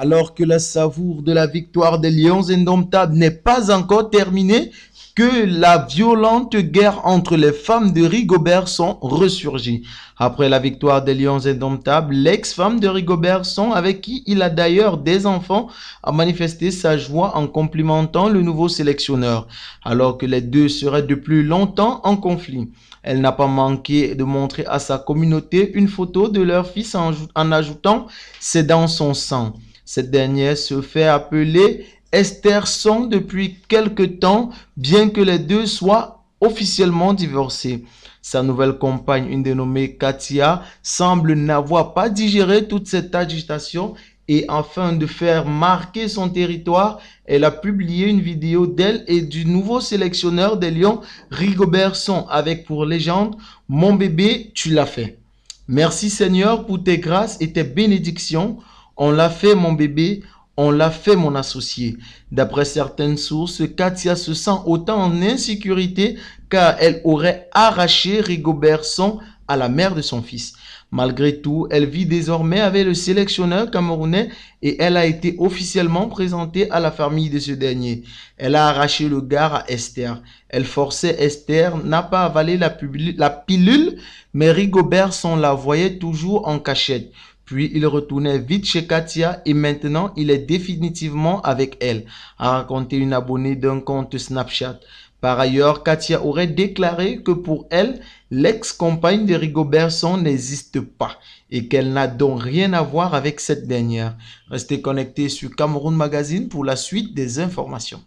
alors que la savour de la victoire des Lions indomptables n'est pas encore terminée, que la violente guerre entre les femmes de Rigobert sont ressurgies. Après la victoire des Lions indomptables, l'ex-femme de Rigobert sont, avec qui il a d'ailleurs des enfants, a manifesté sa joie en complimentant le nouveau sélectionneur, alors que les deux seraient depuis longtemps en conflit. Elle n'a pas manqué de montrer à sa communauté une photo de leur fils en ajoutant ⁇ C'est dans son sang ⁇ cette dernière se fait appeler Esther Son depuis quelque temps, bien que les deux soient officiellement divorcés. Sa nouvelle compagne, une dénommée Katia, semble n'avoir pas digéré toute cette agitation et afin de faire marquer son territoire, elle a publié une vidéo d'elle et du nouveau sélectionneur des Lions, Rigobertson, avec pour légende Mon bébé, tu l'as fait. Merci Seigneur pour tes grâces et tes bénédictions. On l'a fait mon bébé, on l'a fait mon associé. D'après certaines sources, Katia se sent autant en insécurité car elle aurait arraché Rigobertson à la mère de son fils. Malgré tout, elle vit désormais avec le sélectionneur camerounais et elle a été officiellement présentée à la famille de ce dernier. Elle a arraché le gars à Esther. Elle forçait Esther, n'a pas avalé la, la pilule, mais Rigobertson la voyait toujours en cachette. Puis il retournait vite chez Katia et maintenant il est définitivement avec elle, a raconté une abonnée d'un compte Snapchat. Par ailleurs, Katia aurait déclaré que pour elle, l'ex-compagne de Rigobertson n'existe pas et qu'elle n'a donc rien à voir avec cette dernière. Restez connectés sur Cameroun Magazine pour la suite des informations.